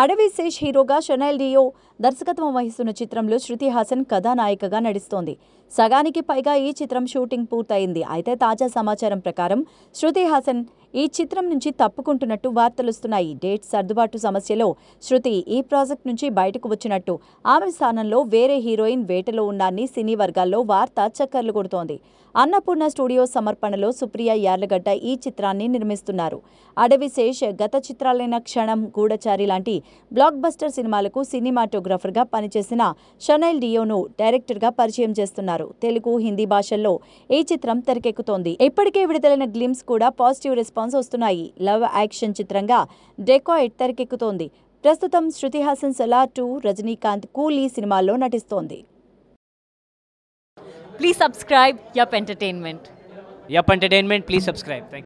అడవి శేష్ హీరోగా షనైల్ డియో దర్శకత్వం వహిస్తున్న చిత్రంలో శృతి హాసన్ కథానాయికగా నడుస్తోంది సగానికి పైగా ఈ చిత్రం షూటింగ్ పూర్తయింది అయితే తాజా సమాచారం ప్రకారం శృతి హాసన్ ఈ చిత్రం నుంచి తప్పుకుంటున్నట్టు వార్తలుస్తున్నాయి డేట్ సర్దుబాటు సమస్యలో శృతి ఈ ప్రాజెక్ట్ నుంచి బయటకు వచ్చినట్టు ఆమె స్థానంలో వేరే హీరోయిన్ వేటలో ఉన్నారని సినీ వర్గాల్లో వార్త చక్కర్లు కొడుతోంది అన్నపూర్ణ స్టూడియో సమర్పణలో సుప్రియ యార్లగడ్డ ఈ చిత్రాన్ని నిర్మిస్తున్నారు అడవి శేష్ గత చిత్రాలైన క్షణం గూఢచారి లాంటి బ్లాక్ బస్టర్ సినిమాలకు గా పనిచేసిన షనైల్ డియోను డైరెక్టర్గా పరిచయం చేస్తున్నారు తెలుగు హిందీ భాషల్లో ఈ చిత్రం తెరకెక్కుతోంది ఇప్పటికే విడుదలైన గ్లిమ్స్ కూడా పాజిటివ్ రెస్పాన్స్ వస్తున్నాయి లవ్ యాక్షన్ చిత్రంగా డెకాయిట్ తెరకెక్కుతోంది ప్రస్తుతం శృతి హాసన్ సలా టూ రజనీకాంత్ కూలీ సినిమాల్లో నటిస్తోంది ప్లీజ్ సబ్స్క్రైబ్ యప్ ఎంటర్టైన్మెంట్ యప్ ఎంటర్టైన్మెంట్ ప్లీజ్ సబ్స్క్రైబ్